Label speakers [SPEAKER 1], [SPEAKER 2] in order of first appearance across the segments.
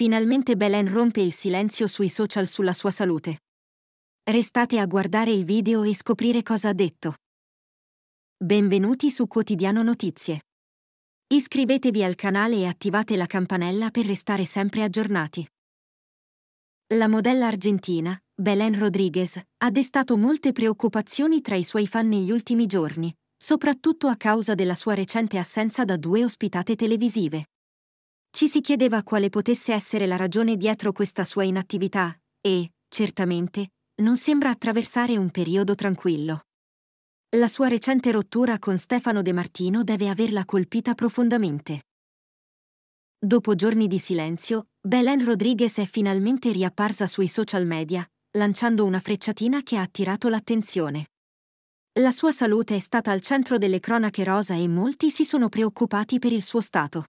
[SPEAKER 1] Finalmente Belen rompe il silenzio sui social sulla sua salute. Restate a guardare il video e scoprire cosa ha detto. Benvenuti su Quotidiano Notizie. Iscrivetevi al canale e attivate la campanella per restare sempre aggiornati. La modella argentina, Belen Rodriguez, ha destato molte preoccupazioni tra i suoi fan negli ultimi giorni, soprattutto a causa della sua recente assenza da due ospitate televisive. Ci si chiedeva quale potesse essere la ragione dietro questa sua inattività e, certamente, non sembra attraversare un periodo tranquillo. La sua recente rottura con Stefano De Martino deve averla colpita profondamente. Dopo giorni di silenzio, Belen Rodriguez è finalmente riapparsa sui social media, lanciando una frecciatina che ha attirato l'attenzione. La sua salute è stata al centro delle cronache rosa e molti si sono preoccupati per il suo stato.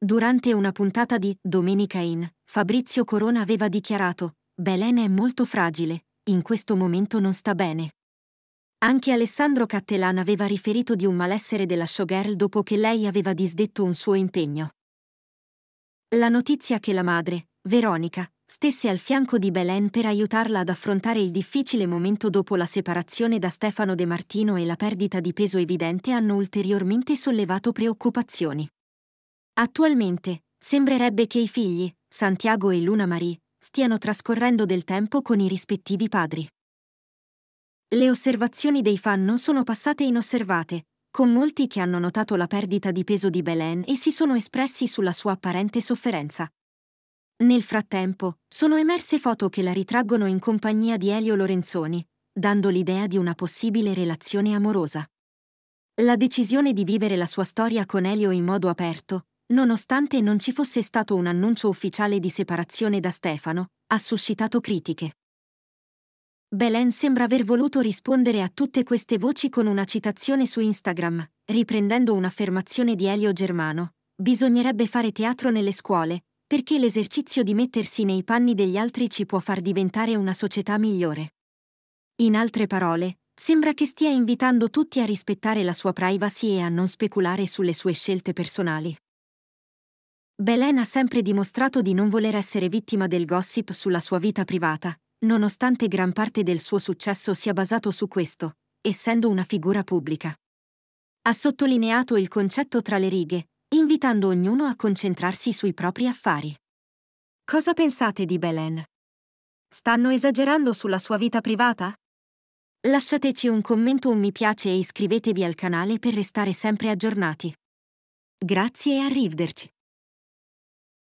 [SPEAKER 1] Durante una puntata di Domenica in, Fabrizio Corona aveva dichiarato Belen è molto fragile, in questo momento non sta bene. Anche Alessandro Cattelan aveva riferito di un malessere della showgirl dopo che lei aveva disdetto un suo impegno. La notizia che la madre, Veronica, stesse al fianco di Belen per aiutarla ad affrontare il difficile momento dopo la separazione da Stefano De Martino e la perdita di peso evidente hanno ulteriormente sollevato preoccupazioni. Attualmente, sembrerebbe che i figli, Santiago e Luna Marie, stiano trascorrendo del tempo con i rispettivi padri. Le osservazioni dei fan non sono passate inosservate, con molti che hanno notato la perdita di peso di Belen e si sono espressi sulla sua apparente sofferenza. Nel frattempo, sono emerse foto che la ritraggono in compagnia di Elio Lorenzoni, dando l'idea di una possibile relazione amorosa. La decisione di vivere la sua storia con Elio in modo aperto, nonostante non ci fosse stato un annuncio ufficiale di separazione da Stefano, ha suscitato critiche. Belen sembra aver voluto rispondere a tutte queste voci con una citazione su Instagram, riprendendo un'affermazione di Elio Germano. Bisognerebbe fare teatro nelle scuole, perché l'esercizio di mettersi nei panni degli altri ci può far diventare una società migliore. In altre parole, sembra che stia invitando tutti a rispettare la sua privacy e a non speculare sulle sue scelte personali. Belen ha sempre dimostrato di non voler essere vittima del gossip sulla sua vita privata, nonostante gran parte del suo successo sia basato su questo, essendo una figura pubblica. Ha sottolineato il concetto tra le righe, invitando ognuno a concentrarsi sui propri affari. Cosa pensate di Belen? Stanno esagerando sulla sua vita privata? Lasciateci un commento, un mi piace e iscrivetevi al canale per restare sempre aggiornati. Grazie e arrivederci.